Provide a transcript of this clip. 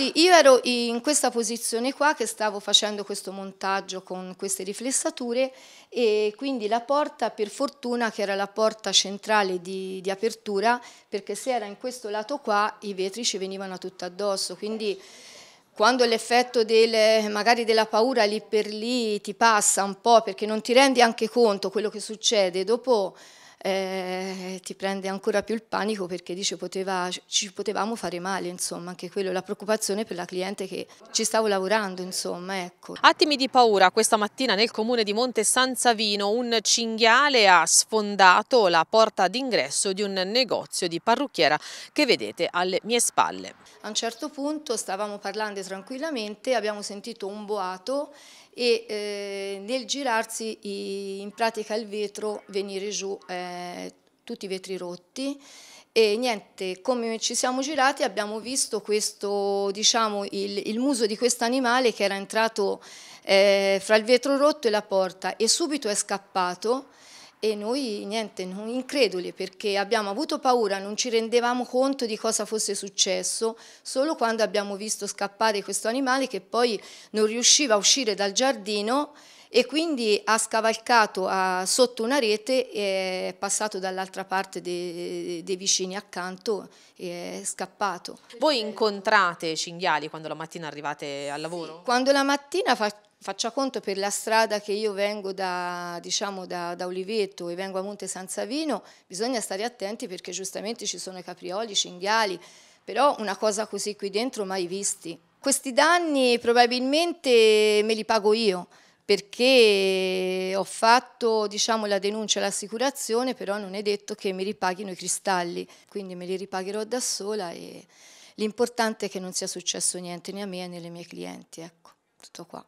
Sì, io ero in questa posizione qua che stavo facendo questo montaggio con queste riflessature e quindi la porta per fortuna che era la porta centrale di, di apertura perché se era in questo lato qua i vetri ci venivano tutto addosso quindi quando l'effetto del, magari della paura lì per lì ti passa un po' perché non ti rendi anche conto quello che succede dopo eh, ti prende ancora più il panico perché dice poteva, ci potevamo fare male, insomma, anche quello, la preoccupazione per la cliente che ci stavo lavorando, insomma, ecco. Attimi di paura, questa mattina nel comune di Monte San Savino un cinghiale ha sfondato la porta d'ingresso di un negozio di parrucchiera che vedete alle mie spalle. A un certo punto stavamo parlando tranquillamente, abbiamo sentito un boato e eh, nel girarsi i, in pratica il vetro venire giù eh, tutti i vetri rotti e niente, come ci siamo girati abbiamo visto questo, diciamo, il, il muso di questo animale che era entrato eh, fra il vetro rotto e la porta e subito è scappato e noi niente, increduli perché abbiamo avuto paura, non ci rendevamo conto di cosa fosse successo solo quando abbiamo visto scappare questo animale che poi non riusciva a uscire dal giardino e quindi ha scavalcato a, sotto una rete e è passato dall'altra parte dei, dei vicini accanto e è scappato. Voi incontrate cinghiali quando la mattina arrivate al lavoro? Sì, quando la mattina faccio faccia conto per la strada che io vengo da, diciamo, da, da Oliveto e vengo a Monte San Savino, bisogna stare attenti perché giustamente ci sono i caprioli, i cinghiali, però una cosa così qui dentro mai visti. Questi danni probabilmente me li pago io perché ho fatto diciamo, la denuncia all'assicurazione, però non è detto che mi ripaghino i cristalli, quindi me li ripagherò da sola e l'importante è che non sia successo niente né a me né alle mie clienti. Ecco, tutto qua.